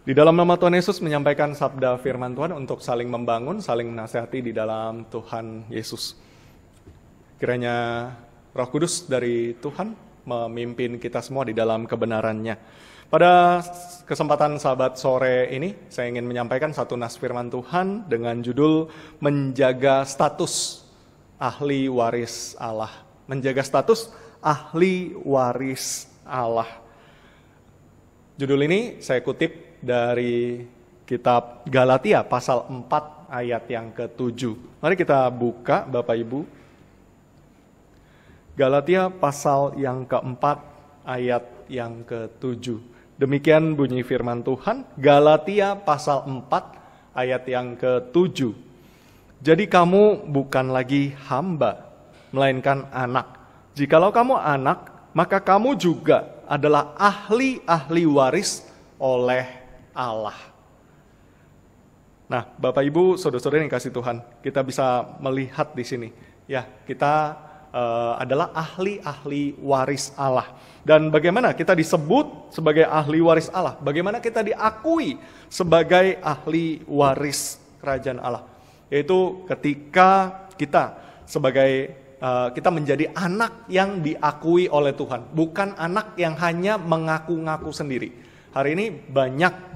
Di dalam nama Tuhan Yesus menyampaikan sabda firman Tuhan untuk saling membangun, saling menasehati di dalam Tuhan Yesus. Kiranya Roh Kudus dari Tuhan memimpin kita semua di dalam kebenarannya. Pada kesempatan sahabat sore ini, saya ingin menyampaikan satu nas firman Tuhan dengan judul Menjaga Status Ahli Waris Allah. Menjaga status ahli waris Allah. Judul ini saya kutip dari kitab Galatia pasal 4 ayat yang ke-7. Mari kita buka Bapak Ibu. Galatia pasal yang ke-4 ayat yang ke-7. Demikian bunyi firman Tuhan, Galatia pasal 4 ayat yang ke-7. Jadi kamu bukan lagi hamba, melainkan anak. Jikalau kamu anak, maka kamu juga adalah ahli-ahli waris oleh Allah. Nah, Bapak Ibu, saudara-saudara yang kasih Tuhan, kita bisa melihat di sini, ya, kita uh, adalah ahli-ahli waris Allah. Dan bagaimana kita disebut sebagai ahli waris Allah? Bagaimana kita diakui sebagai ahli waris kerajaan Allah? Yaitu ketika kita sebagai uh, kita menjadi anak yang diakui oleh Tuhan, bukan anak yang hanya mengaku-ngaku sendiri. Hari ini banyak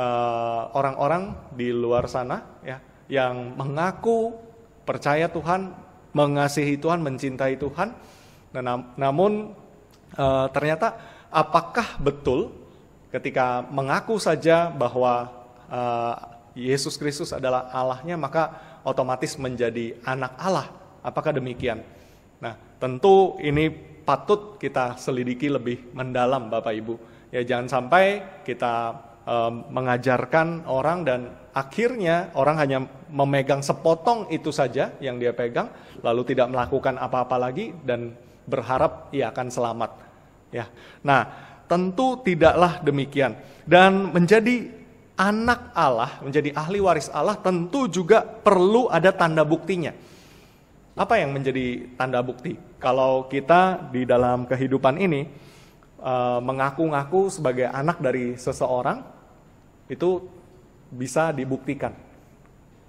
Eh, orang-orang uh, di luar sana ya yang mengaku percaya Tuhan, mengasihi Tuhan, mencintai Tuhan. Nah, namun uh, ternyata apakah betul ketika mengaku saja bahwa uh, Yesus Kristus adalah Allahnya maka otomatis menjadi anak Allah? Apakah demikian? Nah, tentu ini patut kita selidiki lebih mendalam Bapak Ibu. Ya jangan sampai kita um, mengajarkan orang dan akhirnya orang hanya memegang sepotong itu saja yang dia pegang lalu tidak melakukan apa-apa lagi dan berharap ia akan selamat ya nah tentu tidaklah demikian dan menjadi anak Allah menjadi ahli waris Allah tentu juga perlu ada tanda buktinya apa yang menjadi tanda bukti kalau kita di dalam kehidupan ini eh, mengaku-ngaku sebagai anak dari seseorang itu bisa dibuktikan.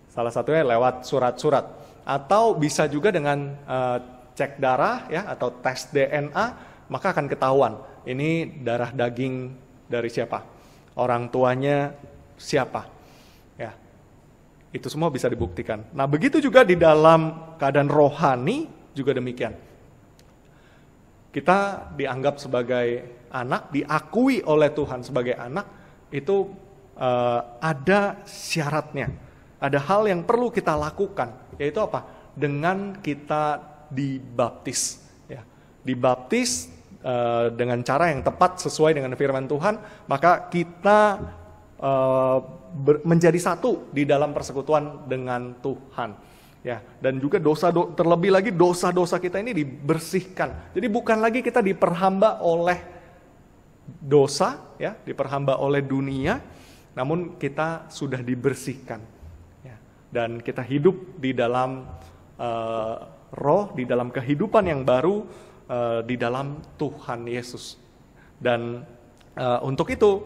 Salah satunya lewat surat-surat atau bisa juga dengan uh, cek darah ya atau tes DNA maka akan ketahuan ini darah daging dari siapa, orang tuanya siapa. Ya. Itu semua bisa dibuktikan. Nah, begitu juga di dalam keadaan rohani juga demikian. Kita dianggap sebagai anak, diakui oleh Tuhan sebagai anak itu uh, ada syaratnya. Ada hal yang perlu kita lakukan, yaitu apa? Dengan kita dibaptis. Ya. Dibaptis uh, dengan cara yang tepat sesuai dengan firman Tuhan, maka kita uh, ber, menjadi satu di dalam persekutuan dengan Tuhan. Ya, dan juga dosa do, terlebih lagi dosa-dosa kita ini dibersihkan. Jadi bukan lagi kita diperhamba oleh dosa, ya, diperhamba oleh dunia, namun kita sudah dibersihkan ya. dan kita hidup di dalam uh, roh di dalam kehidupan yang baru uh, di dalam Tuhan Yesus dan uh, untuk itu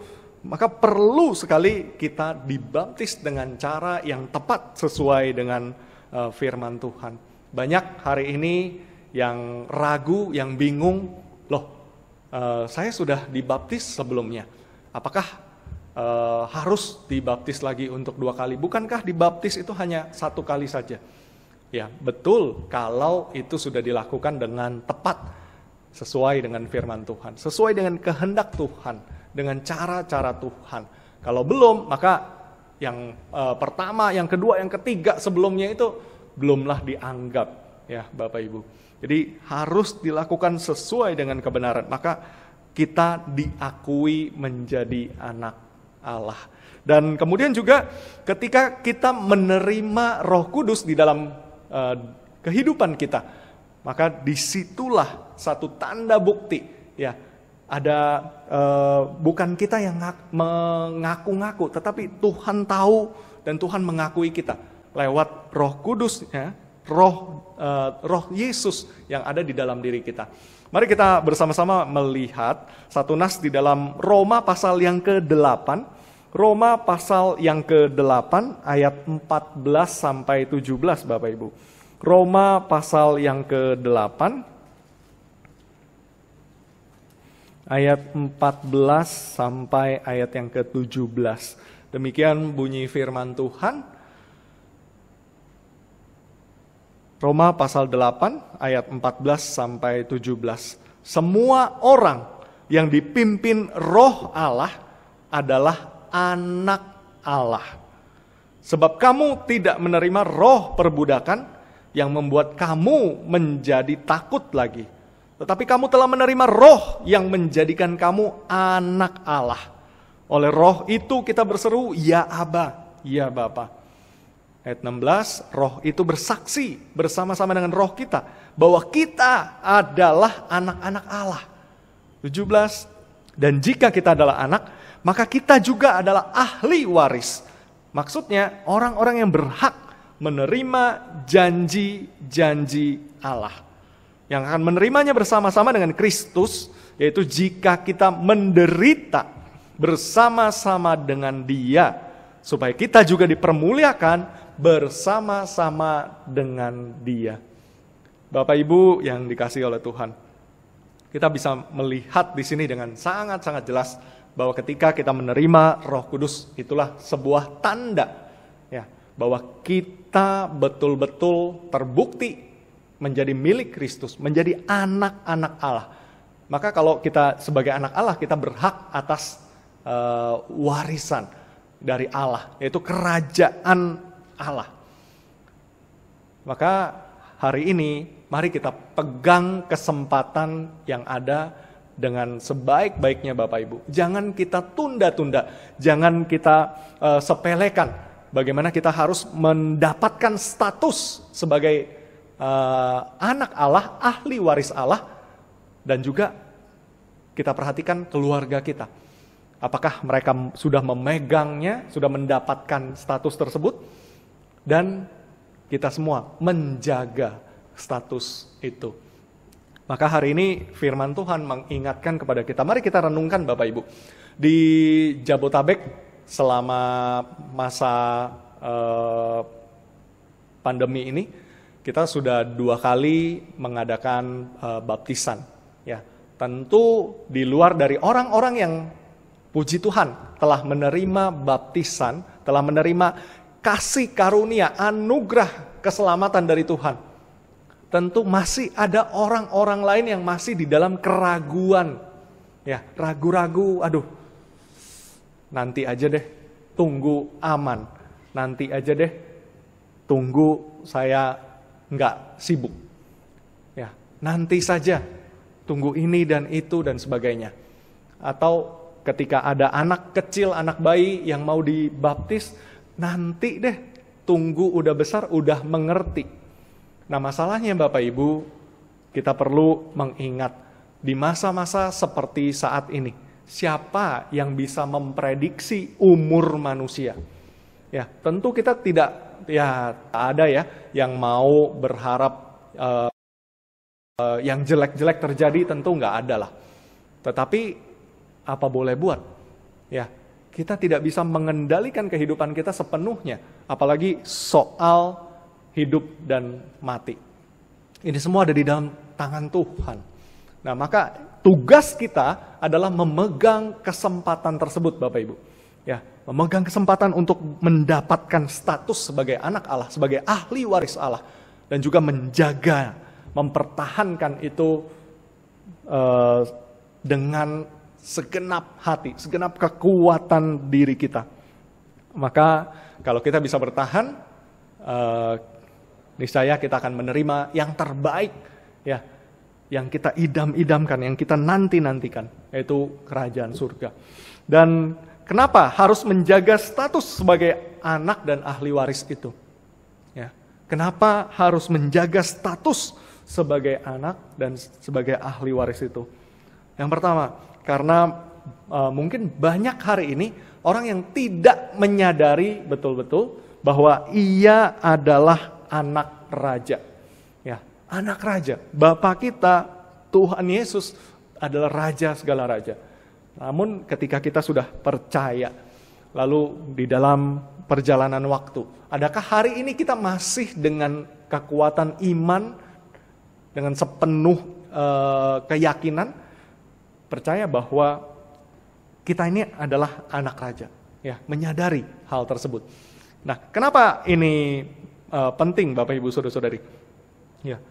maka perlu sekali kita dibaptis dengan cara yang tepat sesuai dengan uh, firman Tuhan banyak hari ini yang ragu yang bingung loh uh, saya sudah dibaptis sebelumnya apakah e, harus dibaptis lagi untuk dua kali. Bukankah dibaptis itu hanya satu kali saja? Ya, betul kalau itu sudah dilakukan dengan tepat sesuai dengan firman Tuhan, sesuai dengan kehendak Tuhan, dengan cara-cara Tuhan. Kalau belum, maka yang e, pertama, yang kedua, yang ketiga sebelumnya itu belumlah dianggap, ya Bapak Ibu. Jadi harus dilakukan sesuai dengan kebenaran. Maka kita diakui menjadi anak Allah. Dan kemudian juga ketika kita menerima Roh Kudus di dalam uh, kehidupan kita, maka disitulah satu tanda bukti, ya ada uh, bukan kita yang mengaku-ngaku, tetapi Tuhan tahu dan Tuhan mengakui kita lewat Roh Kudusnya roh uh, roh Yesus yang ada di dalam diri kita. Mari kita bersama-sama melihat satu nas di dalam Roma pasal yang ke-8. Roma pasal yang ke-8 ayat 14 sampai 17 Bapak Ibu. Roma pasal yang ke-8 ayat 14 sampai ayat yang ke-17. Demikian bunyi firman Tuhan. Roma pasal 8 ayat 14 sampai 17. Semua orang yang dipimpin roh Allah adalah anak Allah. Sebab kamu tidak menerima roh perbudakan yang membuat kamu menjadi takut lagi. Tetapi kamu telah menerima roh yang menjadikan kamu anak Allah. Oleh roh itu kita berseru, Ya Aba, Ya Bapa. Ayat 16, roh itu bersaksi bersama-sama dengan roh kita bahwa kita adalah anak-anak Allah. 17, dan jika kita adalah anak, maka kita juga adalah ahli waris. Maksudnya orang-orang yang berhak menerima janji-janji Allah. Yang akan menerimanya bersama-sama dengan Kristus, yaitu jika kita menderita bersama-sama dengan dia. Supaya kita juga dipermuliakan bersama-sama dengan Dia. Bapak Ibu yang dikasih oleh Tuhan, kita bisa melihat di sini dengan sangat-sangat jelas bahwa ketika kita menerima Roh Kudus itulah sebuah tanda ya bahwa kita betul-betul terbukti menjadi milik Kristus, menjadi anak-anak Allah. Maka kalau kita sebagai anak Allah kita berhak atas uh, warisan dari Allah, yaitu kerajaan Allah. Maka hari ini mari kita pegang kesempatan yang ada dengan sebaik-baiknya Bapak Ibu. Jangan kita tunda-tunda, jangan kita uh, sepelekan bagaimana kita harus mendapatkan status sebagai uh, anak Allah, ahli waris Allah dan juga kita perhatikan keluarga kita. Apakah mereka sudah memegangnya, sudah mendapatkan status tersebut? dan kita semua menjaga status itu. Maka hari ini firman Tuhan mengingatkan kepada kita, mari kita renungkan Bapak Ibu. Di Jabotabek selama masa eh, pandemi ini, kita sudah dua kali mengadakan eh, baptisan. Ya, tentu di luar dari orang-orang yang puji Tuhan telah menerima baptisan, telah menerima kasih karunia, anugerah keselamatan dari Tuhan. Tentu masih ada orang-orang lain yang masih di dalam keraguan. Ya, ragu-ragu, aduh. Nanti aja deh, tunggu aman. Nanti aja deh, tunggu saya nggak sibuk. Ya, nanti saja, tunggu ini dan itu dan sebagainya. Atau ketika ada anak kecil, anak bayi yang mau dibaptis, Nanti deh, tunggu udah besar, udah mengerti. Nah masalahnya Bapak Ibu, kita perlu mengingat di masa-masa seperti saat ini, siapa yang bisa memprediksi umur manusia? Ya, tentu kita tidak ya tak ada ya yang mau berharap uh, uh, yang jelek-jelek terjadi tentu nggak ada lah. Tetapi apa boleh buat? Ya, kita tidak bisa mengendalikan kehidupan kita sepenuhnya, apalagi soal hidup dan mati. Ini semua ada di dalam tangan Tuhan. Nah, maka tugas kita adalah memegang kesempatan tersebut, Bapak Ibu. Ya, memegang kesempatan untuk mendapatkan status sebagai anak Allah, sebagai ahli waris Allah dan juga menjaga, mempertahankan itu uh, dengan segenap hati, segenap kekuatan diri kita. Maka kalau kita bisa bertahan, uh, niscaya kita akan menerima yang terbaik, ya, yang kita idam-idamkan, yang kita nanti-nantikan, yaitu kerajaan surga. Dan kenapa harus menjaga status sebagai anak dan ahli waris itu? Ya, kenapa harus menjaga status sebagai anak dan sebagai ahli waris itu? Yang pertama, karena uh, mungkin banyak hari ini orang yang tidak menyadari betul-betul bahwa ia adalah anak raja. Ya, anak raja. Bapak kita Tuhan Yesus adalah raja segala raja. Namun ketika kita sudah percaya lalu di dalam perjalanan waktu, adakah hari ini kita masih dengan kekuatan iman dengan sepenuh uh, keyakinan percaya bahwa kita ini adalah anak raja, ya, menyadari hal tersebut. Nah, kenapa ini uh, penting Bapak Ibu Saudara-saudari? Ya.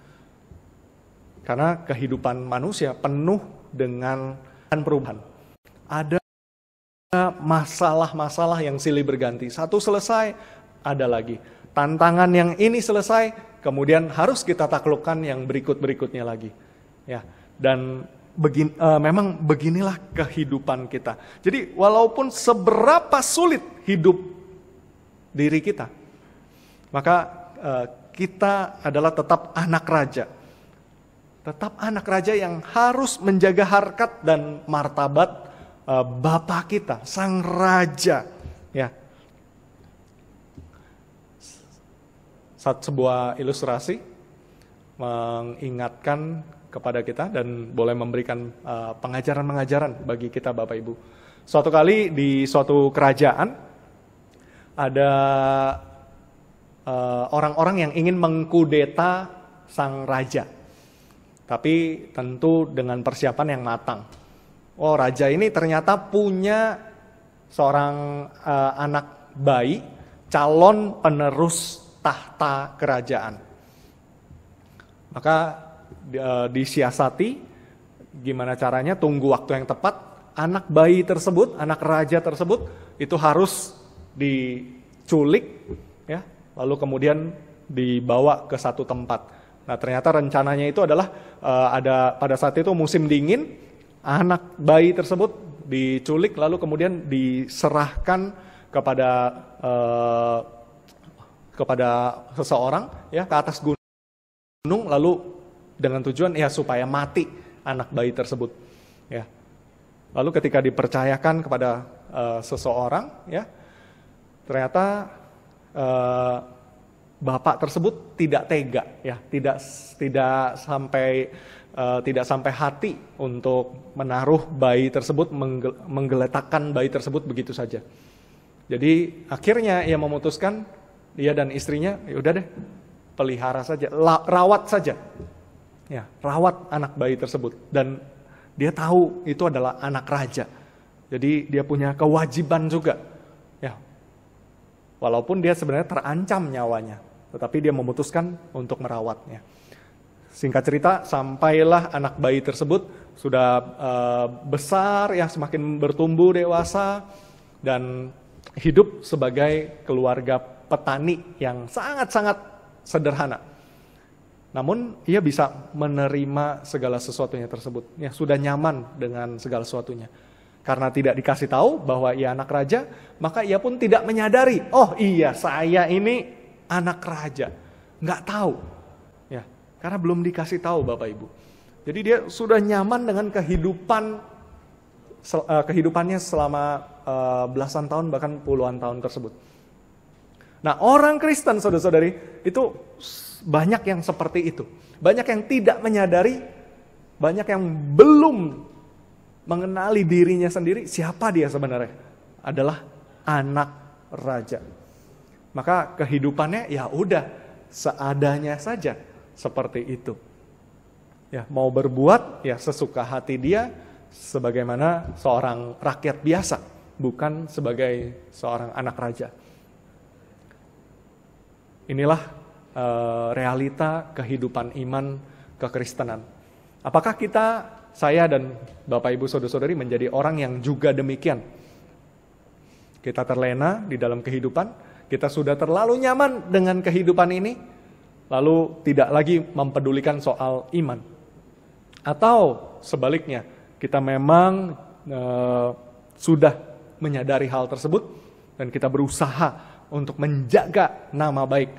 Karena kehidupan manusia penuh dengan perubahan. Ada masalah-masalah yang silih berganti. Satu selesai, ada lagi. Tantangan yang ini selesai, kemudian harus kita taklukkan yang berikut-berikutnya lagi. Ya. Dan begin, uh, memang beginilah kehidupan kita. Jadi walaupun seberapa sulit hidup diri kita, maka uh, kita adalah tetap anak raja. Tetap anak raja yang harus menjaga harkat dan martabat uh, Bapa kita, Sang Raja. Ya. Saat sebuah ilustrasi mengingatkan kepada kita dan boleh memberikan eh, pengajaran-pengajaran uh, bagi kita Bapak Ibu. Suatu kali di suatu kerajaan ada eh, orang-orang uh, yang ingin mengkudeta sang raja. Tapi tentu dengan persiapan yang matang. Oh, raja ini ternyata punya seorang uh, anak bayi calon penerus tahta kerajaan. Maka Eh, disiasati gimana caranya tunggu waktu yang tepat anak bayi tersebut anak raja tersebut itu harus diculik ya lalu kemudian dibawa ke satu tempat nah ternyata rencananya itu adalah uh, ada pada saat itu musim dingin anak bayi tersebut diculik lalu kemudian diserahkan kepada uh, kepada seseorang ya ke atas gunung lalu dengan tujuan ya supaya mati anak bayi tersebut ya lalu ketika dipercayakan kepada uh, seseorang ya ternyata uh, bapak tersebut tidak tega ya tidak tidak sampai uh, tidak sampai hati untuk menaruh bayi tersebut menggel, menggeletakkan bayi tersebut begitu saja jadi akhirnya ia memutuskan dia dan istrinya ya udah deh pelihara saja rawat saja ya rawat anak bayi tersebut dan dia tahu itu adalah anak raja jadi dia punya kewajiban juga ya walaupun dia sebenarnya terancam nyawanya tetapi dia memutuskan untuk merawatnya singkat cerita sampailah anak bayi tersebut sudah e, besar ya semakin bertumbuh dewasa dan hidup sebagai keluarga petani yang sangat-sangat sederhana namun ia bisa menerima segala sesuatunya tersebut. Ya, sudah nyaman dengan segala sesuatunya. Karena tidak dikasih tahu bahwa ia anak raja, maka ia pun tidak menyadari, oh iya saya ini anak raja. Nggak tahu. Ya, karena belum dikasih tahu Bapak Ibu. Jadi dia sudah nyaman dengan kehidupan eh, kehidupannya selama eh, belasan tahun bahkan puluhan tahun tersebut. Nah, orang Kristen Saudara-saudari itu banyak yang seperti itu. Banyak yang tidak menyadari, banyak yang belum mengenali dirinya sendiri, siapa dia sebenarnya? Adalah anak raja. Maka kehidupannya ya udah seadanya saja seperti itu. Ya, mau berbuat ya sesuka hati dia sebagaimana seorang rakyat biasa, bukan sebagai seorang anak raja. Inilah uh, realita kehidupan iman kekristenan. Apakah kita, saya dan Bapak Ibu Saudara-saudari menjadi orang yang juga demikian? Kita terlena di dalam kehidupan, kita sudah terlalu nyaman dengan kehidupan ini, lalu tidak lagi mempedulikan soal iman. Atau sebaliknya, kita memang e, sudah menyadari hal tersebut dan kita berusaha untuk menjaga nama baik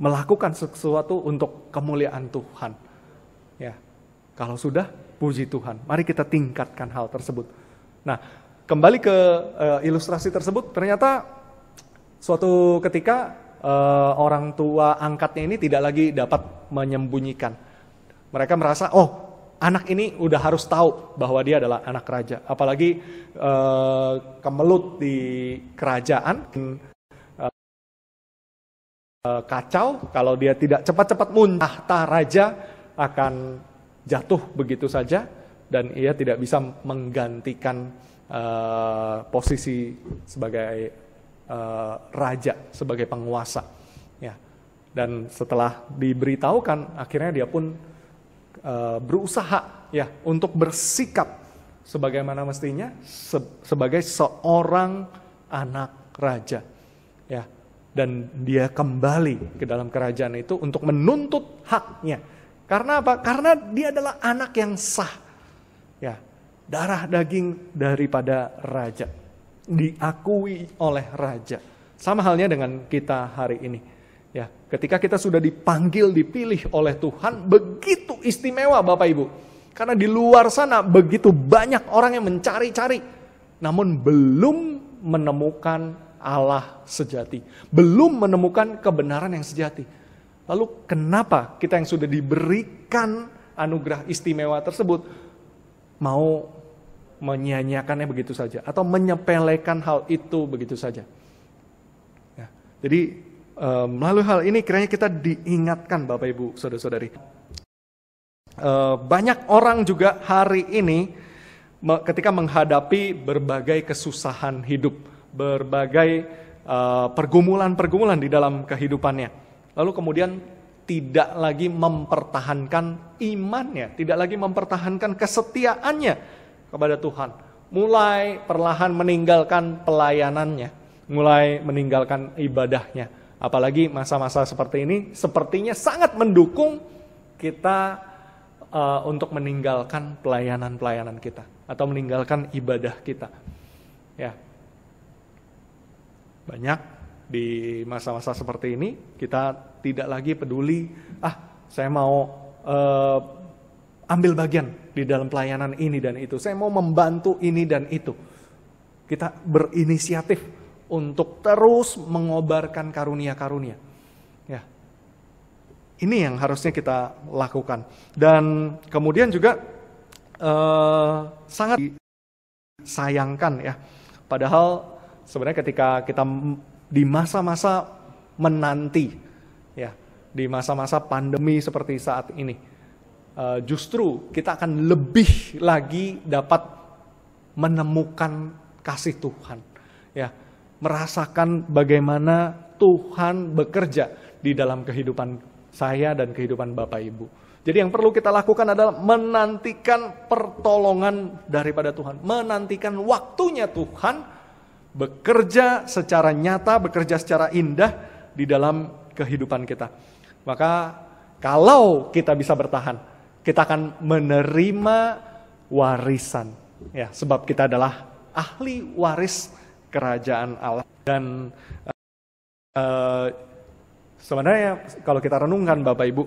melakukan sesuatu untuk kemuliaan Tuhan. Ya. Kalau sudah puji Tuhan. Mari kita tingkatkan hal tersebut. Nah, kembali ke uh, ilustrasi tersebut, ternyata suatu ketika uh, orang tua angkatnya ini tidak lagi dapat menyembunyikan. Mereka merasa, "Oh, anak ini udah harus tahu bahwa dia adalah anak raja." Apalagi uh, kemelut di kerajaan Eh, kacau, kalau dia tidak cepat-cepat muntah, tahta raja akan jatuh begitu saja dan ia tidak bisa menggantikan uh, posisi sebagai uh, raja, sebagai penguasa. Ya. Dan setelah diberitahukan, akhirnya dia pun uh, berusaha ya untuk bersikap sebagaimana mestinya se sebagai seorang anak raja dan dia kembali ke dalam kerajaan itu untuk menuntut haknya. Karena apa? Karena dia adalah anak yang sah. Ya, darah daging daripada raja. Diakui oleh raja. Sama halnya dengan kita hari ini. Ya, ketika kita sudah dipanggil, dipilih oleh Tuhan, begitu istimewa Bapak Ibu. Karena di luar sana begitu banyak orang yang mencari-cari namun belum menemukan Allah sejati, belum menemukan kebenaran yang sejati. Lalu kenapa kita yang sudah diberikan anugerah istimewa tersebut mau menyanyiakannya begitu saja atau menyepelekan hal itu begitu saja? Ya, jadi melalui hal ini kiranya kita diingatkan Bapak Ibu Saudara-saudari. Eh, banyak orang juga hari ini ketika menghadapi berbagai kesusahan hidup berbagai eh, pergumulan-pergumulan di dalam kehidupannya. Lalu kemudian tidak lagi mempertahankan imannya, tidak lagi mempertahankan kesetiaannya kepada Tuhan. Mulai perlahan meninggalkan pelayanannya, mulai meninggalkan ibadahnya. Apalagi masa-masa seperti ini sepertinya sangat mendukung kita uh, untuk meninggalkan pelayanan-pelayanan kita atau meninggalkan ibadah kita. Ya, banyak di masa-masa seperti ini kita tidak lagi peduli, ah saya mau uh, ambil bagian di dalam pelayanan ini dan itu, saya mau membantu ini dan itu. Kita berinisiatif untuk terus mengobarkan karunia-karunia. Ya. Ini yang harusnya kita lakukan. Dan kemudian juga uh, sangat disayangkan ya. Padahal sebenarnya ketika kita di masa-masa menanti ya di masa-masa pandemi seperti saat ini eh, justru kita akan lebih lagi dapat menemukan kasih Tuhan ya merasakan bagaimana Tuhan bekerja di dalam kehidupan saya dan kehidupan Bapak Ibu. Jadi yang perlu kita lakukan adalah menantikan pertolongan daripada Tuhan, menantikan waktunya Tuhan bekerja secara nyata, bekerja secara indah di dalam kehidupan kita. Maka kalau kita bisa bertahan, kita akan menerima warisan. Ya, sebab kita adalah ahli waris kerajaan Allah dan uh, sebenarnya kalau kita renungkan Bapak Ibu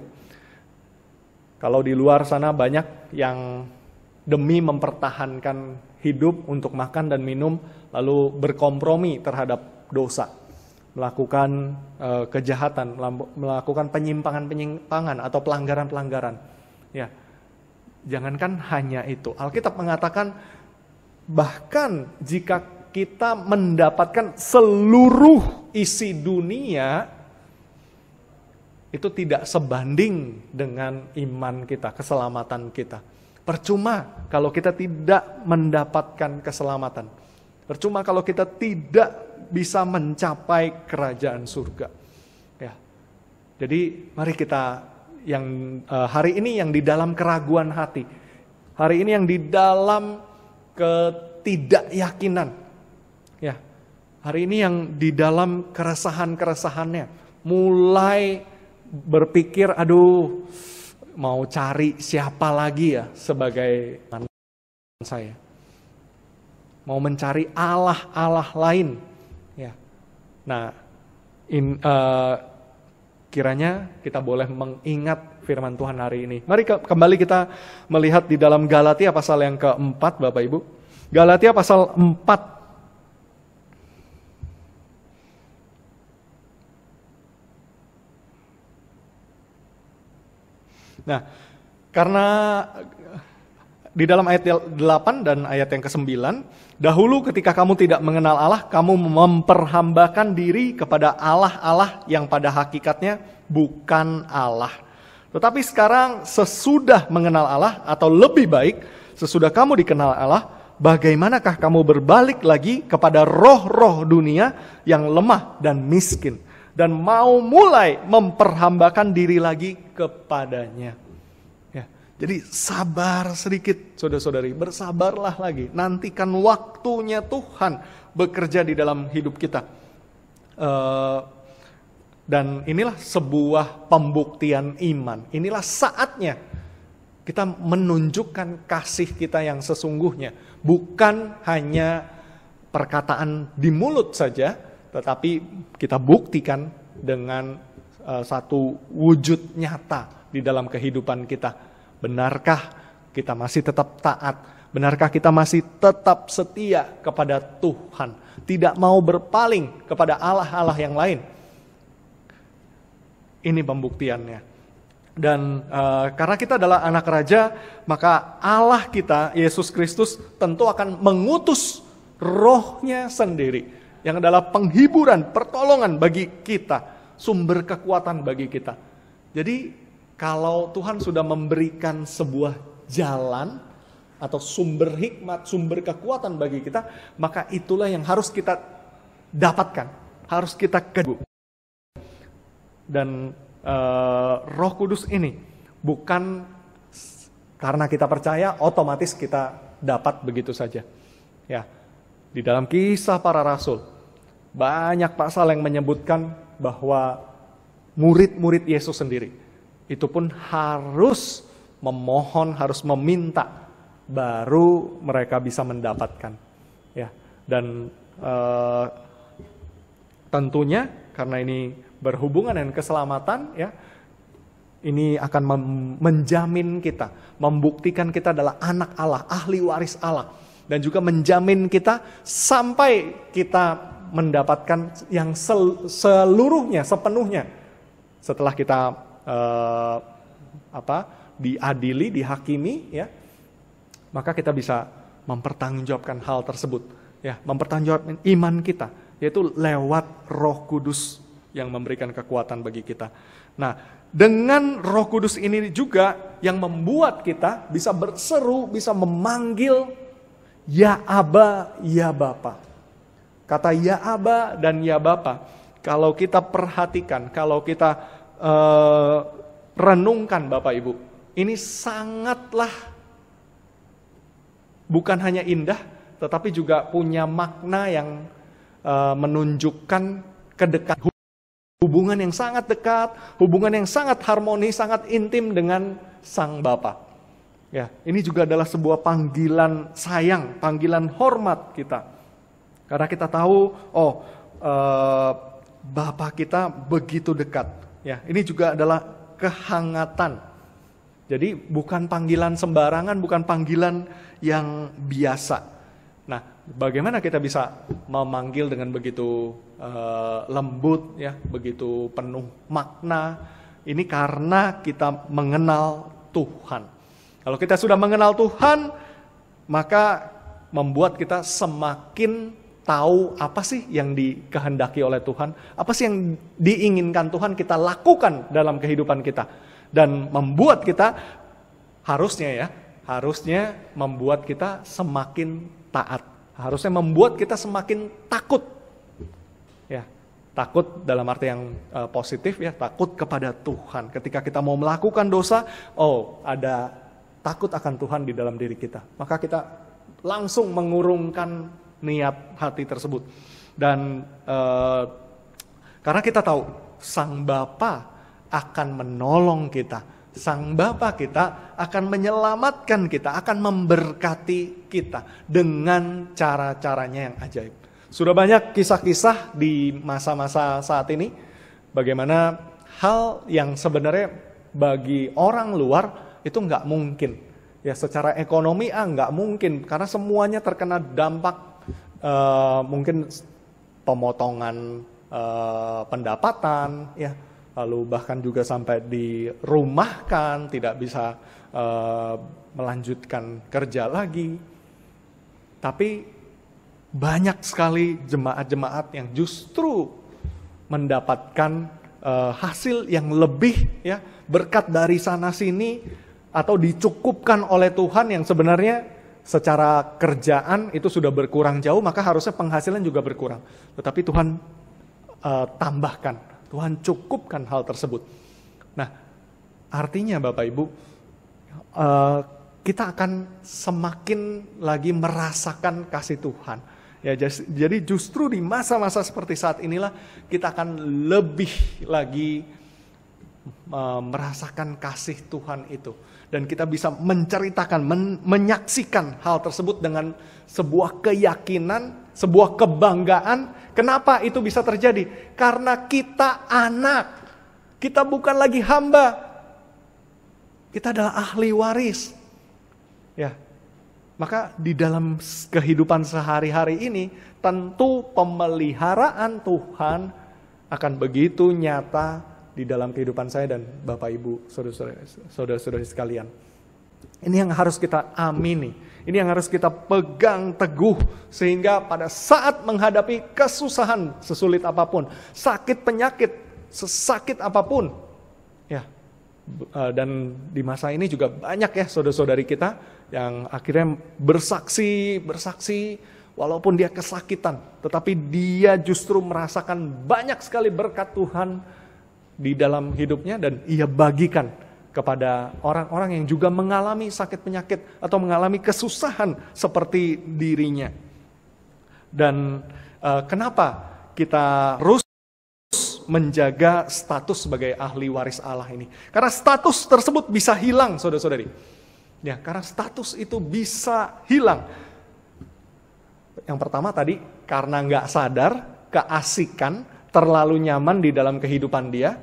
kalau di luar sana banyak yang demi mempertahankan hidup untuk makan dan minum, lalu berkompromi terhadap dosa, melakukan uh, kejahatan, melakukan penyimpangan-penyimpangan atau pelanggaran-pelanggaran. Ya, jangankan hanya itu, Alkitab mengatakan bahkan jika kita mendapatkan seluruh isi dunia itu tidak sebanding dengan iman kita, keselamatan kita. Percuma kalau kita tidak mendapatkan keselamatan. Percuma kalau kita tidak bisa mencapai kerajaan surga. Ya. Jadi mari kita yang uh, hari ini yang di dalam keraguan hati. Hari ini yang di dalam ketidakyakinan. Ya. Hari ini yang di dalam keresahan-keresahannya mulai berpikir aduh mau cari siapa lagi ya sebagai saya. Mau mencari Allah-Allah lain. ya. Nah, in, uh, kiranya kita boleh mengingat firman Tuhan hari ini. Mari ke kembali kita melihat di dalam Galatia pasal yang keempat Bapak Ibu. Galatia pasal 4 Nah, karena di dalam ayat 8 dan ayat yang ke-9, dahulu ketika kamu tidak mengenal Allah, kamu memperhambakan diri kepada Allah-Allah yang pada hakikatnya bukan Allah. Tetapi sekarang sesudah mengenal Allah atau lebih baik, sesudah kamu dikenal Allah, bagaimanakah kamu berbalik lagi kepada roh-roh dunia yang lemah dan miskin? dan mau mulai memperhambakan diri lagi kepadanya. Ya, jadi sabar sedikit, saudara-saudari, bersabarlah lagi. Nantikan waktunya Tuhan bekerja di dalam hidup kita. Uh, dan inilah sebuah pembuktian iman. Inilah saatnya kita menunjukkan kasih kita yang sesungguhnya, bukan hanya perkataan di mulut saja, tetapi kita buktikan dengan uh, satu wujud nyata di dalam kehidupan kita. Benarkah kita masih tetap taat? Benarkah kita masih tetap setia kepada Tuhan? Tidak mau berpaling kepada Allah-Allah yang lain? Ini pembuktiannya dan uh, karena kita adalah anak raja, maka Allah kita, Yesus Kristus, tentu akan mengutus rohnya sendiri yang adalah penghiburan, pertolongan bagi kita, sumber kekuatan bagi kita. Jadi kalau Tuhan sudah memberikan sebuah jalan atau sumber hikmat, sumber kekuatan bagi kita, maka itulah yang harus kita dapatkan, harus kita kejar. Dan uh, Roh Kudus ini bukan karena kita percaya otomatis kita dapat begitu saja. Ya. Di dalam kisah para rasul banyak pasal yang menyebutkan bahwa murid-murid Yesus sendiri itu pun harus memohon, harus meminta baru mereka bisa mendapatkan. Ya. Dan eh, tentunya karena ini berhubungan dengan keselamatan ya ini akan menjamin kita, membuktikan kita adalah anak Allah, ahli waris Allah, dan juga menjamin kita sampai kita mendapatkan yang sel, seluruhnya, sepenuhnya. Setelah kita eh, apa diadili, dihakimi, ya, maka kita bisa mempertanggungjawabkan hal tersebut, ya, mempertanggungjawabkan iman kita, yaitu lewat Roh Kudus yang memberikan kekuatan bagi kita. Nah, dengan Roh Kudus ini juga yang membuat kita bisa berseru, bisa memanggil Ya Aba, Ya Bapa. Kata ya aba dan ya bapa, kalau kita perhatikan, kalau kita uh, renungkan Bapak Ibu, ini sangatlah bukan hanya indah, tetapi juga punya makna yang uh, menunjukkan kedekatan hubungan yang sangat dekat, hubungan yang sangat harmoni, sangat intim dengan sang Bapa. Ya, ini juga adalah sebuah panggilan sayang, panggilan hormat kita karena kita tahu, oh, uh, Bapa kita begitu dekat. Ya, ini juga adalah kehangatan. Jadi bukan panggilan sembarangan, bukan panggilan yang biasa. Nah, bagaimana kita bisa memanggil dengan begitu uh, lembut, ya, begitu penuh makna? Ini karena kita mengenal Tuhan. Kalau kita sudah mengenal Tuhan, maka membuat kita semakin tahu apa sih yang dikehendaki oleh Tuhan, apa sih yang diinginkan Tuhan kita lakukan dalam kehidupan kita dan membuat kita harusnya ya, harusnya membuat kita semakin taat, harusnya membuat kita semakin takut. Ya, takut dalam arti yang uh, positif ya, takut kepada Tuhan. Ketika kita mau melakukan dosa, oh, ada takut akan Tuhan di dalam diri kita. Maka kita langsung mengurungkan niat hati tersebut. Dan eh, karena kita tahu sang Bapa akan menolong kita, sang Bapa kita akan menyelamatkan kita, akan memberkati kita dengan cara-caranya yang ajaib. Sudah banyak kisah-kisah di masa-masa saat ini bagaimana hal yang sebenarnya bagi orang luar itu nggak mungkin. Ya secara ekonomi ah nggak mungkin karena semuanya terkena dampak uh, mungkin pemotongan uh, pendapatan ya lalu bahkan juga sampai dirumahkan tidak bisa uh, melanjutkan kerja lagi tapi banyak sekali jemaat-jemaat yang justru mendapatkan uh, hasil yang lebih ya berkat dari sana sini atau dicukupkan oleh Tuhan yang sebenarnya secara kerjaan itu sudah berkurang jauh, maka harusnya penghasilan juga berkurang. Tetapi Tuhan uh, tambahkan, Tuhan cukupkan hal tersebut. Nah, artinya Bapak Ibu, uh, kita akan semakin lagi merasakan kasih Tuhan. Ya, jadi justru di masa-masa seperti saat inilah kita akan lebih lagi uh, merasakan kasih Tuhan itu dan kita bisa menceritakan, men menyaksikan hal tersebut dengan sebuah keyakinan, sebuah kebanggaan. Kenapa itu bisa terjadi? Karena kita anak, kita bukan lagi hamba, kita adalah ahli waris. Ya, maka di dalam kehidupan sehari-hari ini tentu pemeliharaan Tuhan akan begitu nyata di dalam kehidupan saya dan Bapak Ibu saudara saudara sekalian. Ini yang harus kita amini. Ini yang harus kita pegang teguh sehingga pada saat menghadapi kesusahan sesulit apapun, sakit penyakit sesakit apapun, ya. Eh, dan di masa ini juga banyak ya saudara-saudari kita yang akhirnya bersaksi, bersaksi walaupun dia kesakitan, tetapi dia justru merasakan banyak sekali berkat Tuhan di dalam hidupnya dan ia bagikan kepada orang-orang yang juga mengalami sakit penyakit atau mengalami kesusahan seperti dirinya. Dan e, kenapa kita harus menjaga status sebagai ahli waris Allah ini? Karena status tersebut bisa hilang, saudara-saudari. Ya, karena status itu bisa hilang. Yang pertama tadi, karena nggak sadar, keasikan, terlalu nyaman di dalam kehidupan dia,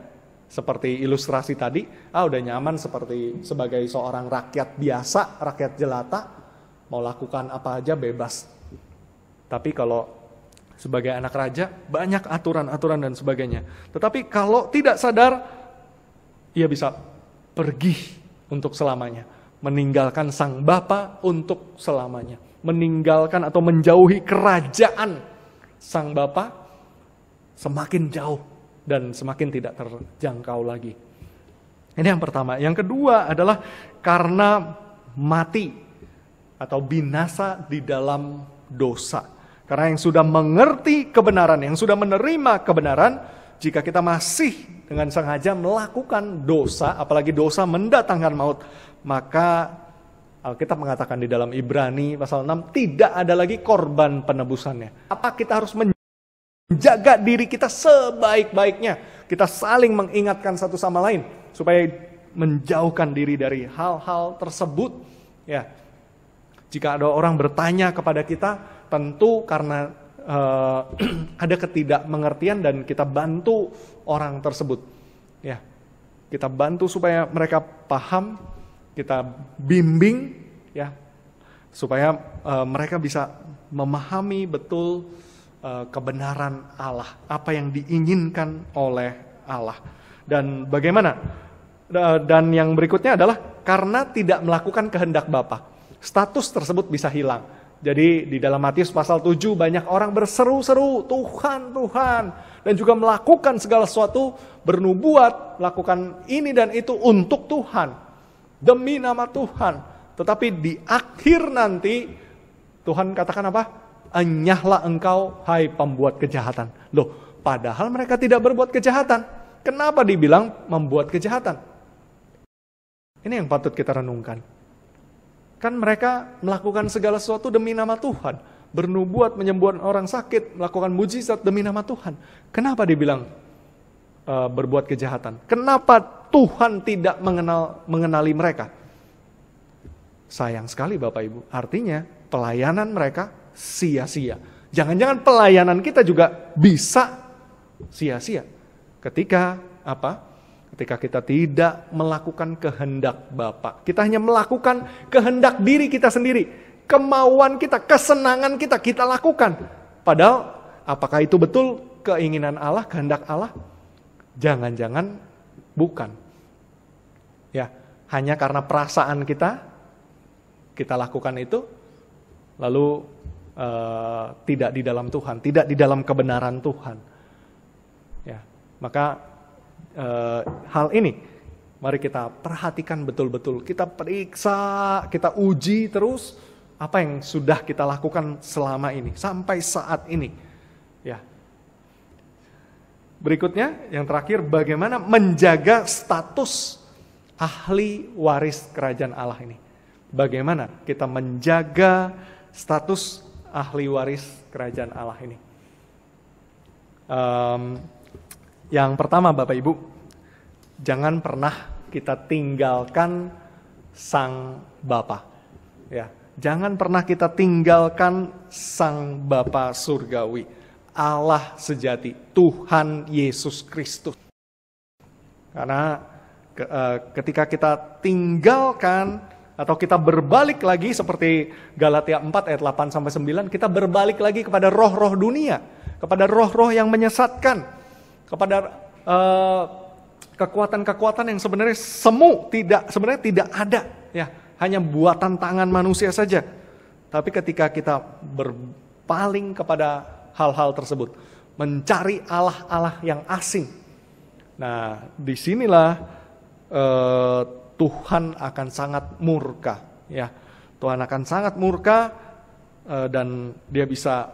seperti ilustrasi tadi, ah udah nyaman seperti sebagai seorang rakyat biasa, rakyat jelata, mau lakukan apa aja bebas. Tapi kalau sebagai anak raja, banyak aturan-aturan dan sebagainya. Tetapi kalau tidak sadar, ia bisa pergi untuk selamanya, meninggalkan sang bapa untuk selamanya, meninggalkan atau menjauhi kerajaan sang bapa semakin jauh dan semakin tidak terjangkau lagi. Ini yang pertama. Yang kedua adalah karena mati atau binasa di dalam dosa. Karena yang sudah mengerti kebenaran, yang sudah menerima kebenaran, jika kita masih dengan sengaja melakukan dosa, apalagi dosa mendatangkan maut, maka Alkitab mengatakan di dalam Ibrani pasal 6, tidak ada lagi korban penebusannya. Apa kita harus menjaga? Jaga diri kita sebaik-baiknya. Kita saling mengingatkan satu sama lain supaya menjauhkan diri dari hal-hal tersebut. Ya. Jika ada orang bertanya kepada kita, tentu karena uh, ada ketidakmengertian dan kita bantu orang tersebut. Ya. Kita bantu supaya mereka paham, kita bimbing ya supaya uh, mereka bisa memahami betul Eh, kebenaran Allah, apa yang diinginkan oleh Allah. Dan bagaimana? dan yang berikutnya adalah karena tidak melakukan kehendak Bapa, status tersebut bisa hilang. Jadi di dalam Matius pasal 7 banyak orang berseru-seru, Tuhan, Tuhan. Dan juga melakukan segala sesuatu, bernubuat, melakukan ini dan itu untuk Tuhan. Demi nama Tuhan. Tetapi di akhir nanti, Tuhan katakan apa? Enyahlah engkau, hai pembuat kejahatan. Loh, padahal mereka tidak berbuat kejahatan. Kenapa dibilang membuat kejahatan? Ini yang patut kita renungkan. Kan mereka melakukan segala sesuatu demi nama Tuhan. Bernubuat, menyembuhkan orang sakit, melakukan mujizat demi nama Tuhan. Kenapa dibilang uh, berbuat kejahatan? Kenapa Tuhan tidak mengenal mengenali mereka? Sayang sekali Bapak Ibu. Artinya pelayanan mereka sia-sia. Jangan-jangan pelayanan kita juga bisa sia-sia ketika apa? Ketika kita tidak melakukan kehendak Bapa. Kita hanya melakukan kehendak diri kita sendiri, kemauan kita, kesenangan kita kita lakukan. Padahal apakah itu betul keinginan Allah, kehendak Allah? Jangan-jangan bukan. Ya, hanya karena perasaan kita kita lakukan itu lalu Eh, tidak di dalam Tuhan, tidak di dalam kebenaran Tuhan. Ya, maka uh, hal ini mari kita perhatikan betul-betul, kita periksa, kita uji terus apa yang sudah kita lakukan selama ini sampai saat ini. Ya. Berikutnya yang terakhir bagaimana menjaga status ahli waris kerajaan Allah ini. Bagaimana kita menjaga status ahli waris kerajaan Allah ini. Um, yang pertama Bapak Ibu, jangan pernah kita tinggalkan sang Bapa. Ya, jangan pernah kita tinggalkan sang Bapa surgawi, Allah sejati, Tuhan Yesus Kristus. Karena eh, ketika kita tinggalkan atau kita berbalik lagi seperti Galatia 4 ayat 8 sampai 9, kita berbalik lagi kepada roh-roh dunia, kepada roh-roh yang menyesatkan, kepada kekuatan eh, kekuatan-kekuatan yang sebenarnya semu, tidak sebenarnya tidak ada, ya, hanya buatan tangan manusia saja. Tapi ketika kita berpaling kepada hal-hal tersebut, mencari allah-allah yang asing. Nah, disinilah uh, Tuhan akan sangat murka ya. Tuhan akan sangat murka uh, dan dia bisa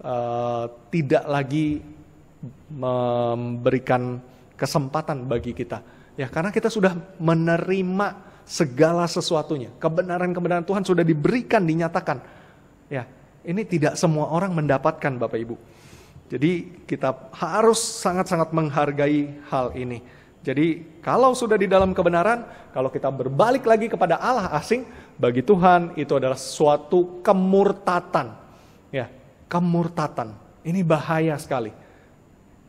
uh, tidak lagi memberikan kesempatan bagi kita. Ya, karena kita sudah menerima segala sesuatunya. Kebenaran-kebenaran Tuhan sudah diberikan, dinyatakan. Ya, ini tidak semua orang mendapatkan Bapak Ibu. Jadi kita harus sangat-sangat menghargai hal ini. Jadi kalau sudah di dalam kebenaran, kalau kita berbalik lagi kepada Allah asing, bagi Tuhan itu adalah suatu kemurtatan. Ya, kemurtatan. Ini bahaya sekali.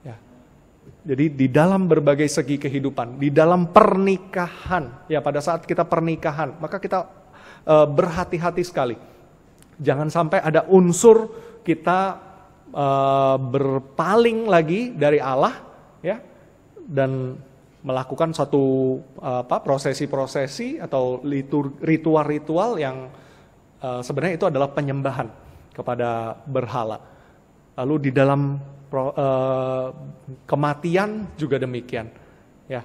Ya. Jadi di dalam berbagai segi kehidupan, di dalam pernikahan, ya pada saat kita pernikahan, maka kita e, berhati-hati sekali. Jangan sampai ada unsur kita e, berpaling lagi dari Allah, ya, dan melakukan satu apa prosesi-prosesi atau ritual-ritual yang uh, sebenarnya itu adalah penyembahan kepada berhala. Lalu di dalam pro, uh, kematian juga demikian, ya.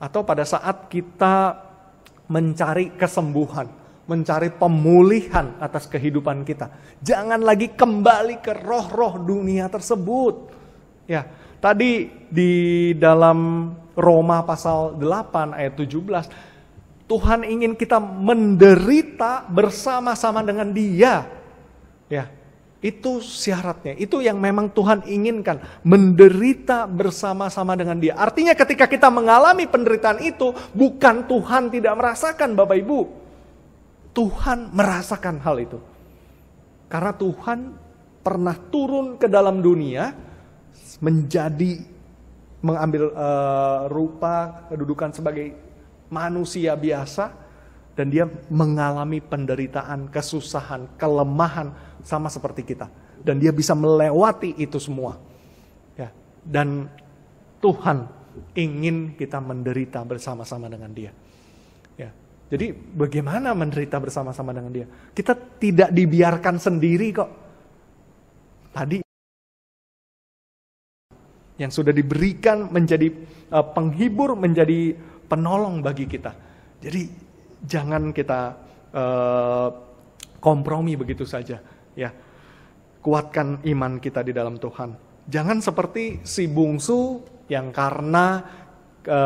Atau pada saat kita mencari kesembuhan, mencari pemulihan atas kehidupan kita, jangan lagi kembali ke roh-roh dunia tersebut, ya Tadi di dalam Roma pasal 8 ayat 17, Tuhan ingin kita menderita bersama-sama dengan Dia. Ya, itu syaratnya. Itu yang memang Tuhan inginkan, menderita bersama-sama dengan Dia. Artinya ketika kita mengalami penderitaan itu, bukan Tuhan tidak merasakan Bapak Ibu. Tuhan merasakan hal itu. Karena Tuhan pernah turun ke dalam dunia menjadi mengambil uh, rupa kedudukan sebagai manusia biasa dan dia mengalami penderitaan, kesusahan, kelemahan sama seperti kita dan dia bisa melewati itu semua. Ya, dan Tuhan ingin kita menderita bersama-sama dengan dia. Ya. Jadi bagaimana menderita bersama-sama dengan dia? Kita tidak dibiarkan sendiri kok. Tadi yang sudah diberikan menjadi uh, penghibur, menjadi penolong bagi kita. Jadi jangan kita uh, kompromi begitu saja, ya. Kuatkan iman kita di dalam Tuhan. Jangan seperti si bungsu yang karena e,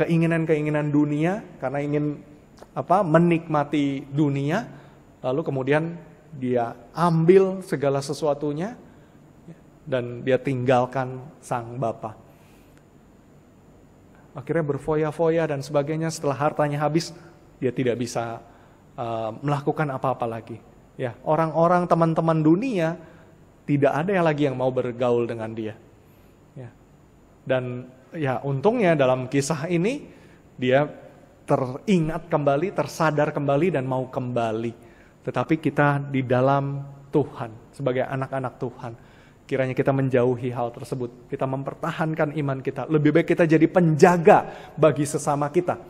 keinginan-keinginan dunia, karena ingin apa menikmati dunia, lalu kemudian dia ambil segala sesuatunya dan dia tinggalkan sang bapa. Akhirnya berfoya-foya dan sebagainya setelah hartanya habis, dia tidak bisa uh, melakukan apa-apa lagi. Ya, orang-orang teman-teman dunia tidak ada yang lagi yang mau bergaul dengan dia. Ya. Dan ya untungnya dalam kisah ini dia teringat kembali, tersadar kembali dan mau kembali. Tetapi kita di dalam Tuhan sebagai anak-anak Tuhan Kiranya kita menjauhi hal tersebut. Kita mempertahankan iman kita. Lebih baik kita jadi penjaga bagi sesama kita.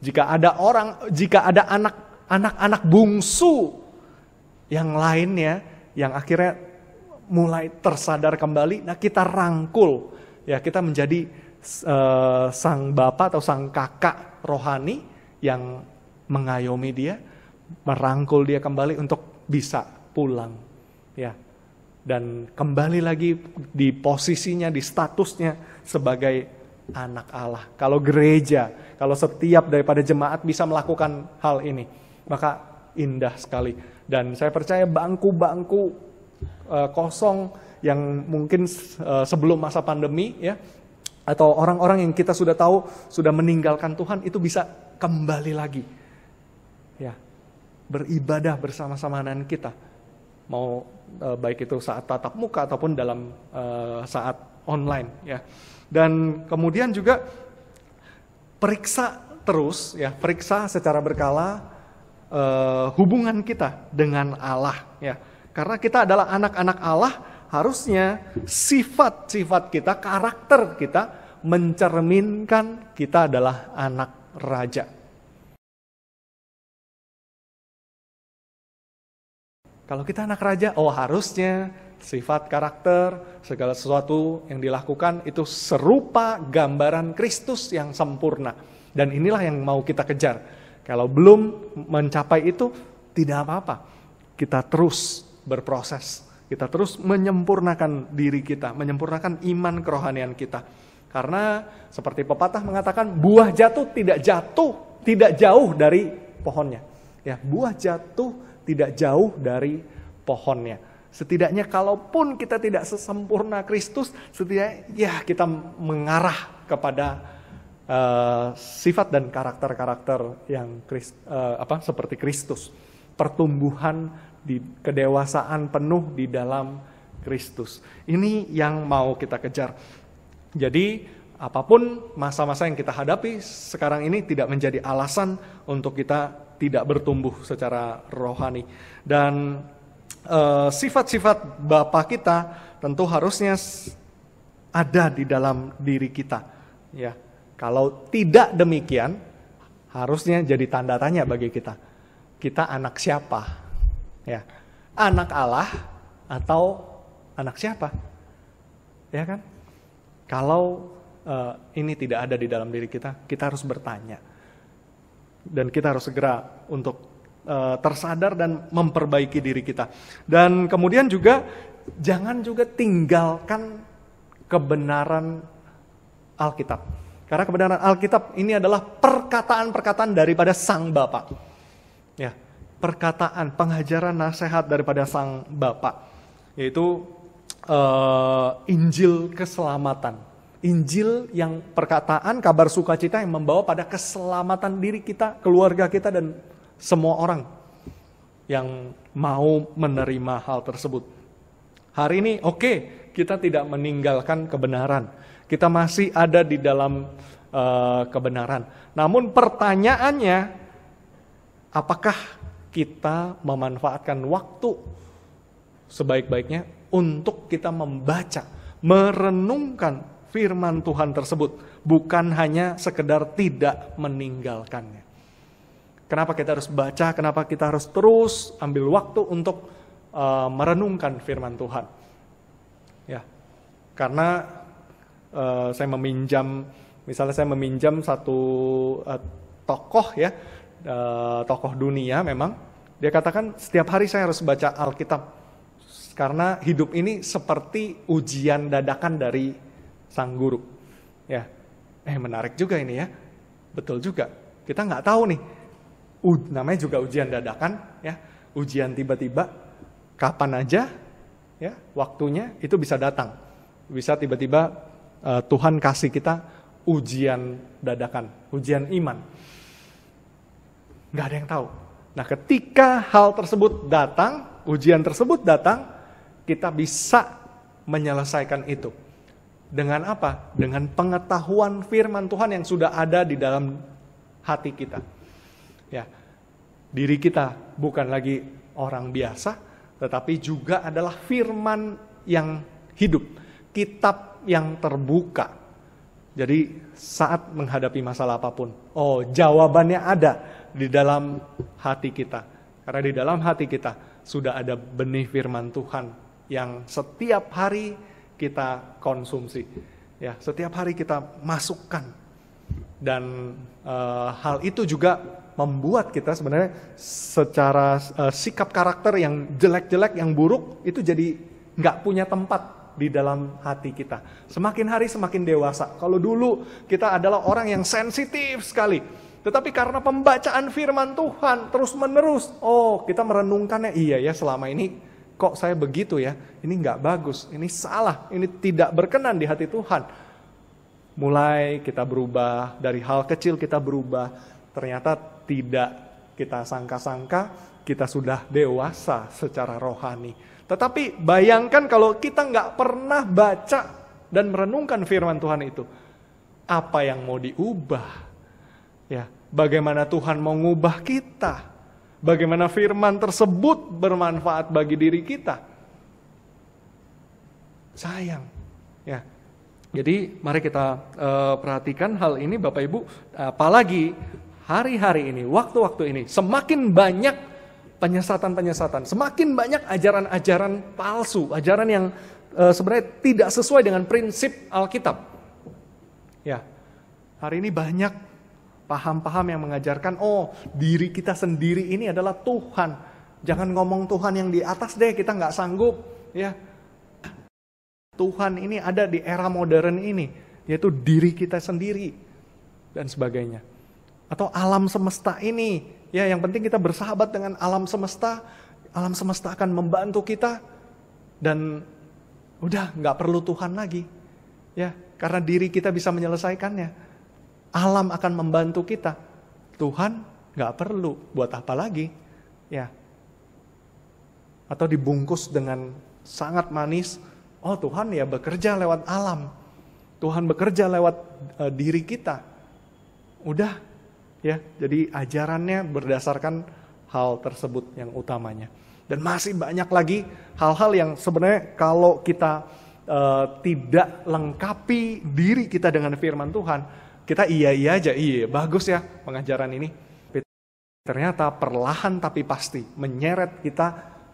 Jika ada orang, jika ada anak anak bungsu yang lainnya yang akhirnya mulai tersadar kembali, nah kita rangkul ya kita menjadi uh, sang bapak atau sang kakak rohani yang mengayomi dia, merangkul dia kembali untuk bisa pulang ya dan kembali lagi di posisinya, di statusnya sebagai anak Allah. Kalau gereja, kalau setiap daripada jemaat bisa melakukan hal ini, maka indah sekali. Dan saya percaya bangku-bangku uh, kosong yang mungkin uh, sebelum masa pandemi ya atau orang-orang yang kita sudah tahu sudah meninggalkan Tuhan itu bisa kembali lagi. Ya. Beribadah bersama-sama dengan kita. Mau Eh, baik itu saat tatap muka ataupun dalam eh, saat online ya. Dan kemudian juga periksa terus ya, periksa secara berkala eh, hubungan kita dengan Allah ya. Karena kita adalah anak-anak Allah, harusnya sifat-sifat kita, karakter kita mencerminkan kita adalah anak raja. Kalau kita anak raja, oh harusnya sifat karakter, segala sesuatu yang dilakukan itu serupa gambaran Kristus yang sempurna. Dan inilah yang mau kita kejar. Kalau belum mencapai itu, tidak apa-apa. Kita terus berproses. Kita terus menyempurnakan diri kita, menyempurnakan iman kerohanian kita. Karena seperti pepatah mengatakan, buah jatuh tidak jatuh, tidak jauh dari pohonnya. Ya, buah jatuh tidak jauh dari pohonnya. Setidaknya kalaupun kita tidak sesempurna Kristus, setidaknya ya kita mengarah kepada Uh, sifat dan karakter-karakter yang Christ, uh, eh, apa seperti Kristus. Pertumbuhan di kedewasaan penuh di dalam Kristus. Ini yang mau kita kejar. Jadi apapun masa-masa yang kita hadapi sekarang ini tidak menjadi alasan untuk kita tidak bertumbuh secara rohani. Dan eh, sifat-sifat uh, Bapa kita tentu harusnya ada di dalam diri kita. Ya, kalau tidak demikian, harusnya jadi tanda tanya bagi kita. Kita anak siapa? Ya, anak Allah atau anak siapa? Ya kan? Kalau uh, ini tidak ada di dalam diri kita, kita harus bertanya dan kita harus segera untuk uh, tersadar dan memperbaiki diri kita. Dan kemudian juga jangan juga tinggalkan kebenaran Alkitab. Karena kebenaran Alkitab ini adalah perkataan-perkataan daripada Sang Bapa. Ya, perkataan, pengajaran, nasihat daripada Sang Bapa, yaitu uh, Injil keselamatan. Injil yang perkataan, kabar sukacita yang membawa pada keselamatan diri kita, keluarga kita, dan semua orang yang mau menerima hal tersebut. Hari ini, oke, okay, kita tidak meninggalkan kebenaran, kita masih ada di dalam uh, kebenaran. Namun, pertanyaannya, apakah kita memanfaatkan waktu sebaik-baiknya untuk kita membaca, merenungkan firman Tuhan tersebut, bukan hanya sekedar tidak meninggalkannya. Kenapa kita harus baca, kenapa kita harus terus ambil waktu untuk uh, merenungkan firman Tuhan. Ya. Karena uh, saya meminjam misalnya saya meminjam satu uh, tokoh ya, uh, tokoh dunia memang dia katakan setiap hari saya harus baca Alkitab karena hidup ini seperti ujian dadakan dari sang guru. Ya, eh menarik juga ini ya, betul juga. Kita nggak tahu nih, U, namanya juga ujian dadakan, ya, ujian tiba-tiba, kapan aja, ya, waktunya itu bisa datang. Bisa tiba-tiba uh, Tuhan kasih kita ujian dadakan, ujian iman. Nggak ada yang tahu. Nah, ketika hal tersebut datang, ujian tersebut datang, kita bisa menyelesaikan itu. Dengan apa? Dengan pengetahuan firman Tuhan yang sudah ada di dalam hati kita. Ya. Diri kita bukan lagi orang biasa, tetapi juga adalah firman yang hidup, kitab yang terbuka. Jadi saat menghadapi masalah apapun, oh jawabannya ada di dalam hati kita. Karena di dalam hati kita sudah ada benih firman Tuhan yang setiap hari kita konsumsi. Ya, setiap hari kita masukkan dan e, hal itu juga membuat kita sebenarnya secara e, sikap karakter yang jelek-jelek, yang buruk itu jadi nggak punya tempat di dalam hati kita. Semakin hari semakin dewasa. Kalau dulu kita adalah orang yang sensitif sekali, tetapi karena pembacaan firman Tuhan terus-menerus, oh, kita merenungkannya, iya ya selama ini kok saya begitu ya? Ini nggak bagus, ini salah, ini tidak berkenan di hati Tuhan. Mulai kita berubah, dari hal kecil kita berubah, ternyata tidak kita sangka-sangka, kita sudah dewasa secara rohani. Tetapi bayangkan kalau kita nggak pernah baca dan merenungkan firman Tuhan itu, apa yang mau diubah? Ya, bagaimana Tuhan mau ngubah kita? Bagaimana firman tersebut bermanfaat bagi diri kita. Sayang. Ya. Jadi mari kita uh, perhatikan hal ini Bapak Ibu, apalagi hari-hari ini, waktu-waktu ini semakin banyak penyesatan-penyesatan, semakin banyak ajaran-ajaran palsu, ajaran yang uh, sebenarnya tidak sesuai dengan prinsip Alkitab. Ya. Hari ini banyak Paham-paham yang mengajarkan, oh diri kita sendiri ini adalah Tuhan. Jangan ngomong Tuhan yang di atas deh, kita nggak sanggup. ya Tuhan ini ada di era modern ini, yaitu diri kita sendiri dan sebagainya. Atau alam semesta ini, ya yang penting kita bersahabat dengan alam semesta, alam semesta akan membantu kita dan udah nggak perlu Tuhan lagi, ya karena diri kita bisa menyelesaikannya alam akan membantu kita. Tuhan nggak perlu, buat apa lagi? Ya. Atau dibungkus dengan sangat manis, oh Tuhan ya bekerja lewat alam. Tuhan bekerja lewat uh, diri kita. Udah, ya. Jadi ajarannya berdasarkan hal tersebut yang utamanya. Dan masih banyak lagi hal-hal yang sebenarnya kalau kita uh, tidak lengkapi diri kita dengan firman Tuhan, kita iya-iya aja, iya, bagus ya pengajaran ini. Ternyata perlahan tapi pasti menyeret kita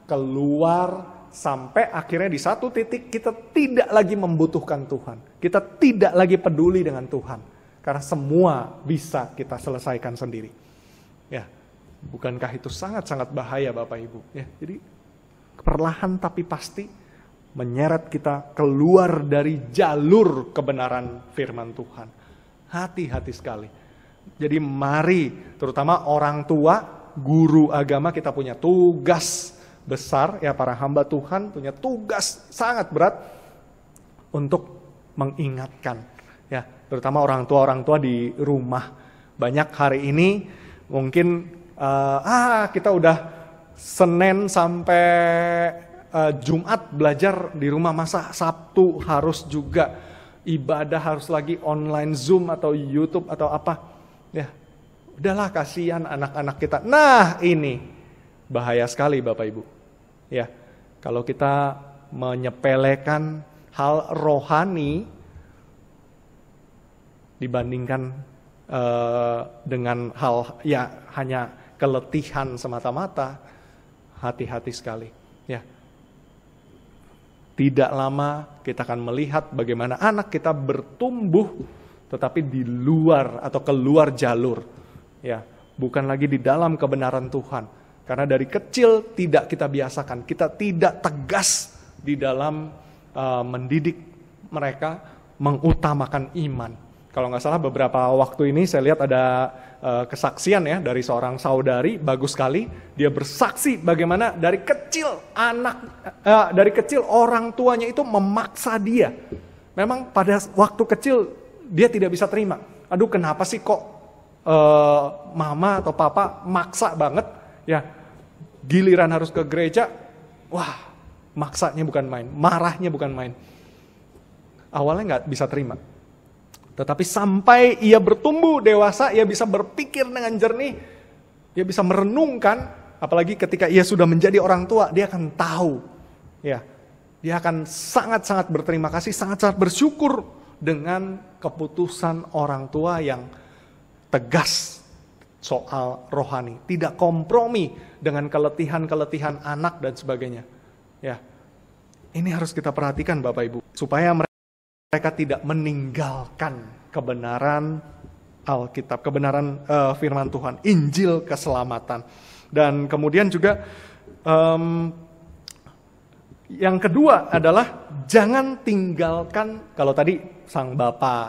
keluar sampai akhirnya di satu titik kita tidak lagi membutuhkan Tuhan. Kita tidak lagi peduli dengan Tuhan. Karena semua bisa kita selesaikan sendiri. Ya, bukankah itu sangat-sangat bahaya Bapak Ibu? Ya, jadi perlahan tapi pasti menyeret kita keluar dari jalur kebenaran firman Tuhan. Hati-hati sekali. Jadi mari, terutama orang tua, guru agama kita punya tugas besar ya para hamba Tuhan punya tugas sangat berat untuk mengingatkan ya terutama orang tua orang tua di rumah banyak hari ini mungkin uh, ah kita udah Senin sampai uh, Jumat belajar di rumah masa Sabtu harus juga ibadah harus lagi online Zoom atau YouTube atau apa. Ya, udahlah kasihan anak-anak kita. Nah, ini bahaya sekali Bapak Ibu. Ya, kalau kita menyepelekan hal rohani dibandingkan uh, dengan hal ya hanya keletihan semata-mata, hati-hati sekali. Ya, tidak lama kita akan melihat bagaimana anak kita bertumbuh tetapi di luar atau keluar jalur. Ya, bukan lagi di dalam kebenaran Tuhan. Karena dari kecil tidak kita biasakan, kita tidak tegas di dalam uh, mendidik mereka mengutamakan iman kalau nggak salah beberapa waktu ini saya lihat ada uh, kesaksian ya dari seorang saudari bagus sekali dia bersaksi bagaimana dari kecil anak uh, dari kecil orang tuanya itu memaksa dia. Memang pada waktu kecil dia tidak bisa terima. Aduh kenapa sih kok uh, mama atau papa maksa banget ya giliran harus ke gereja wah maksanya bukan main, marahnya bukan main. Awalnya nggak bisa terima, tetapi sampai ia bertumbuh dewasa, ia bisa berpikir dengan jernih, ia bisa merenungkan, apalagi ketika ia sudah menjadi orang tua, dia akan tahu. Ya, dia akan sangat-sangat berterima kasih, sangat-sangat bersyukur dengan keputusan orang tua yang tegas soal rohani, tidak kompromi dengan keletihan-keletihan anak dan sebagainya. Ya. Ini harus kita perhatikan Bapak Ibu supaya mereka mereka tidak meninggalkan kebenaran Alkitab, kebenaran uh, firman Tuhan, Injil keselamatan. Dan kemudian juga um, yang kedua adalah jangan tinggalkan kalau tadi sang bapak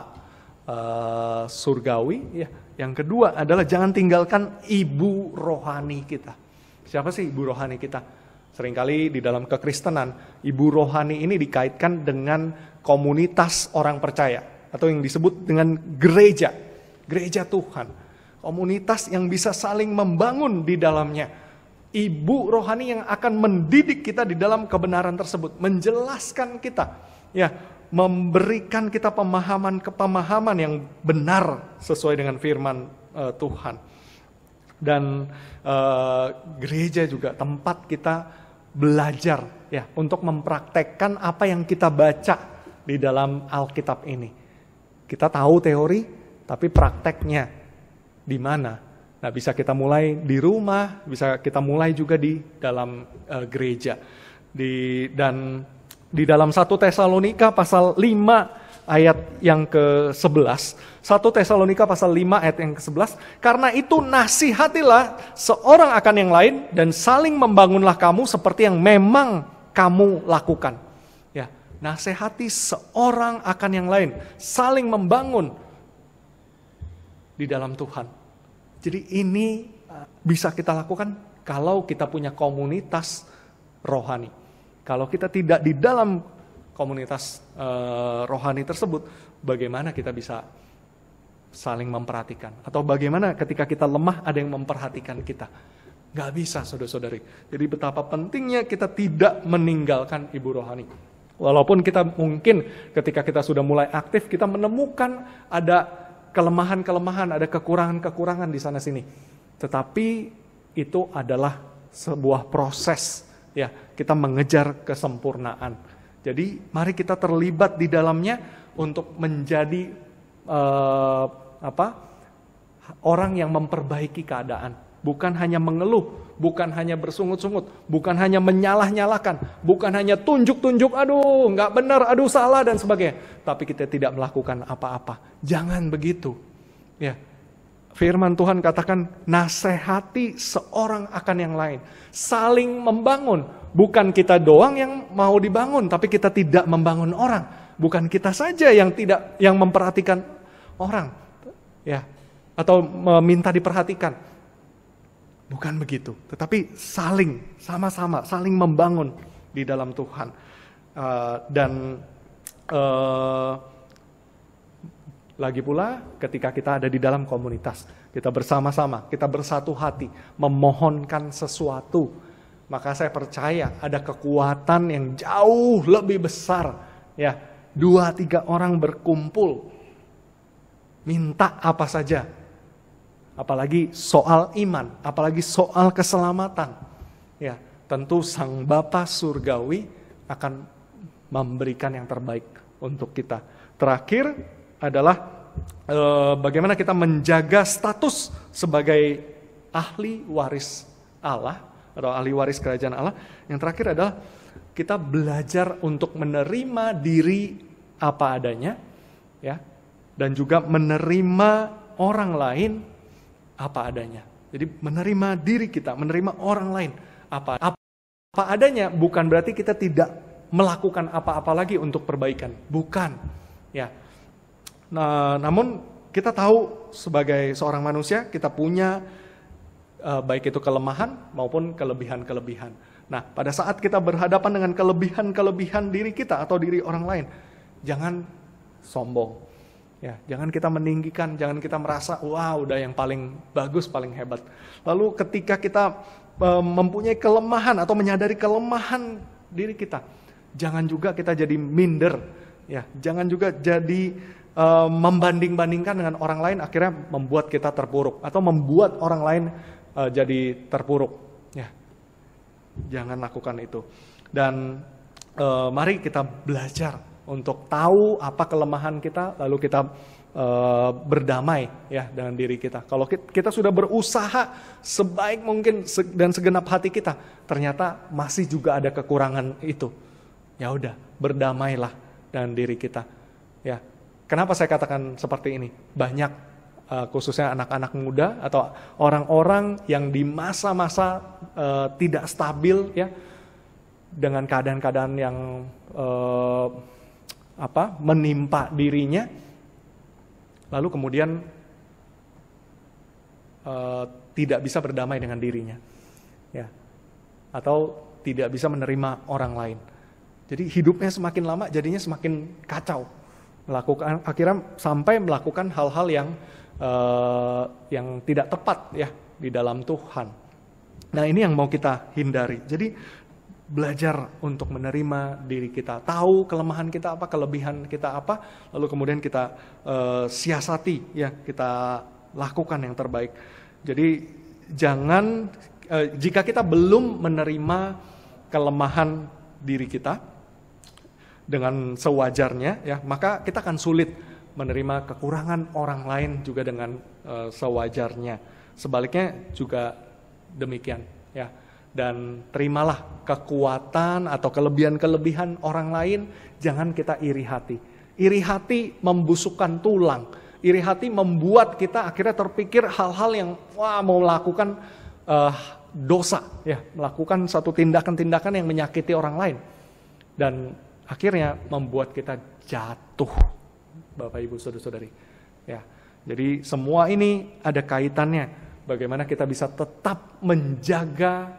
uh, eh, surgawi ya. Yang kedua adalah jangan tinggalkan ibu rohani kita. Siapa sih ibu rohani kita? Seringkali di dalam kekristenan, ibu rohani ini dikaitkan dengan komunitas orang percaya atau yang disebut dengan gereja, gereja Tuhan. Komunitas yang bisa saling membangun di dalamnya. Ibu rohani yang akan mendidik kita di dalam kebenaran tersebut, menjelaskan kita, ya, memberikan kita pemahaman kepemahaman yang benar sesuai dengan firman uh, Tuhan. Dan uh, gereja juga tempat kita belajar ya untuk mempraktekkan apa yang kita baca di dalam Alkitab ini. Kita tahu teori, tapi prakteknya di mana? Nah, bisa kita mulai di rumah, bisa kita mulai juga di dalam uh, gereja. Di dan di dalam 1 Tesalonika pasal 5 ayat yang ke-11, 1 Tesalonika pasal 5 ayat yang ke-11, karena itu nasihatilah seorang akan yang lain dan saling membangunlah kamu seperti yang memang kamu lakukan nasihati seorang akan yang lain, saling membangun di dalam Tuhan. Jadi ini uh, bisa kita lakukan kalau kita punya komunitas rohani. Kalau kita tidak di dalam komunitas uh, rohani tersebut, bagaimana kita bisa saling memperhatikan? Atau bagaimana ketika kita lemah ada yang memperhatikan kita? Gak bisa, saudara-saudari. Jadi betapa pentingnya kita tidak meninggalkan ibu rohani. Walaupun kita mungkin ketika kita sudah mulai aktif, kita menemukan ada kelemahan-kelemahan, ada kekurangan-kekurangan di sana sini. Tetapi itu adalah sebuah proses ya, kita mengejar kesempurnaan. Jadi mari kita terlibat di dalamnya untuk menjadi uh, apa? orang yang memperbaiki keadaan bukan hanya mengeluh, bukan hanya bersungut-sungut, bukan hanya menyalah-nyalahkan, bukan hanya tunjuk-tunjuk, aduh nggak benar, aduh salah dan sebagainya. Tapi kita tidak melakukan apa-apa. Jangan begitu. Ya, Firman Tuhan katakan, nasehati seorang akan yang lain. Saling membangun. Bukan kita doang yang mau dibangun, tapi kita tidak membangun orang. Bukan kita saja yang tidak yang memperhatikan orang. Ya, atau meminta diperhatikan. Bukan begitu, tetapi saling, sama-sama, saling membangun di dalam Tuhan. Uh, dan uh, lagi pula, ketika kita ada di dalam komunitas, kita bersama-sama, kita bersatu hati, memohonkan sesuatu, maka saya percaya ada kekuatan yang jauh lebih besar. Ya, dua tiga orang berkumpul, minta apa saja, apalagi soal iman, apalagi soal keselamatan. Ya, tentu Sang Bapa surgawi akan memberikan yang terbaik untuk kita. Terakhir adalah e, bagaimana kita menjaga status sebagai ahli waris Allah atau ahli waris kerajaan Allah. Yang terakhir adalah kita belajar untuk menerima diri apa adanya ya dan juga menerima orang lain apa adanya. Jadi menerima diri kita, menerima orang lain apa apa, apa adanya bukan berarti kita tidak melakukan apa-apa lagi untuk perbaikan, bukan. Ya. Nah, namun kita tahu sebagai seorang manusia kita punya eh, baik itu kelemahan maupun kelebihan-kelebihan. Nah, pada saat kita berhadapan dengan kelebihan-kelebihan diri kita atau diri orang lain, jangan sombong Ya, jangan kita meninggikan, jangan kita merasa wah udah yang paling bagus, paling hebat. Lalu ketika kita e, mempunyai kelemahan atau menyadari kelemahan diri kita, jangan juga kita jadi minder, ya. Jangan juga jadi e, membanding-bandingkan dengan orang lain akhirnya membuat kita terpuruk atau membuat orang lain e, jadi terpuruk, ya. Jangan lakukan itu. Dan e, mari kita belajar untuk tahu apa kelemahan kita lalu kita e, berdamai ya dengan diri kita. Kalau kita, sudah berusaha sebaik mungkin dan segenap hati kita, ternyata masih juga ada kekurangan itu. Ya udah, berdamailah dengan diri kita. Ya. Kenapa saya katakan seperti ini? Banyak e, khususnya anak-anak muda atau orang-orang yang di masa-masa e, tidak stabil ya dengan keadaan-keadaan yang e, apa menimpa dirinya lalu kemudian uh, tidak bisa berdamai dengan dirinya ya atau tidak bisa menerima orang lain jadi hidupnya semakin lama jadinya semakin kacau melakukan akhirnya sampai melakukan hal-hal yang uh, yang tidak tepat ya di dalam Tuhan nah ini yang mau kita hindari jadi belajar untuk menerima diri kita, tahu kelemahan kita apa, kelebihan kita apa, lalu kemudian kita uh, siasati ya, kita lakukan yang terbaik. Jadi jangan uh, jika kita belum menerima kelemahan diri kita dengan sewajarnya ya, maka kita akan sulit menerima kekurangan orang lain juga dengan uh, sewajarnya. Sebaliknya juga demikian ya dan terimalah kekuatan atau kelebihan-kelebihan orang lain, jangan kita iri hati. Iri hati membusukkan tulang. Iri hati membuat kita akhirnya terpikir hal-hal yang wah mau melakukan uh, dosa, ya, melakukan satu tindakan-tindakan yang menyakiti orang lain. Dan akhirnya membuat kita jatuh. Bapak Ibu Saudara-saudari. Ya. Jadi semua ini ada kaitannya bagaimana kita bisa tetap menjaga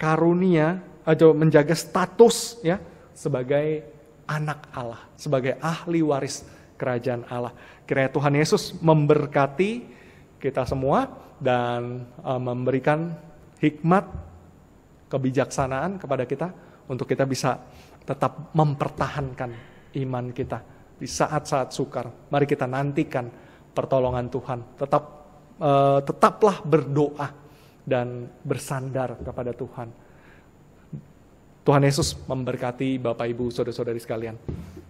karunia atau menjaga status ya sebagai anak Allah, sebagai ahli waris kerajaan Allah. Kiranya Tuhan Yesus memberkati kita semua dan eh, memberikan hikmat kebijaksanaan kepada kita untuk kita bisa tetap mempertahankan iman kita di saat-saat sukar. Mari kita nantikan pertolongan Tuhan. Tetap uh, tetaplah berdoa dan bersandar kepada Tuhan. Tuhan Yesus memberkati Bapak Ibu, saudara-saudari sekalian.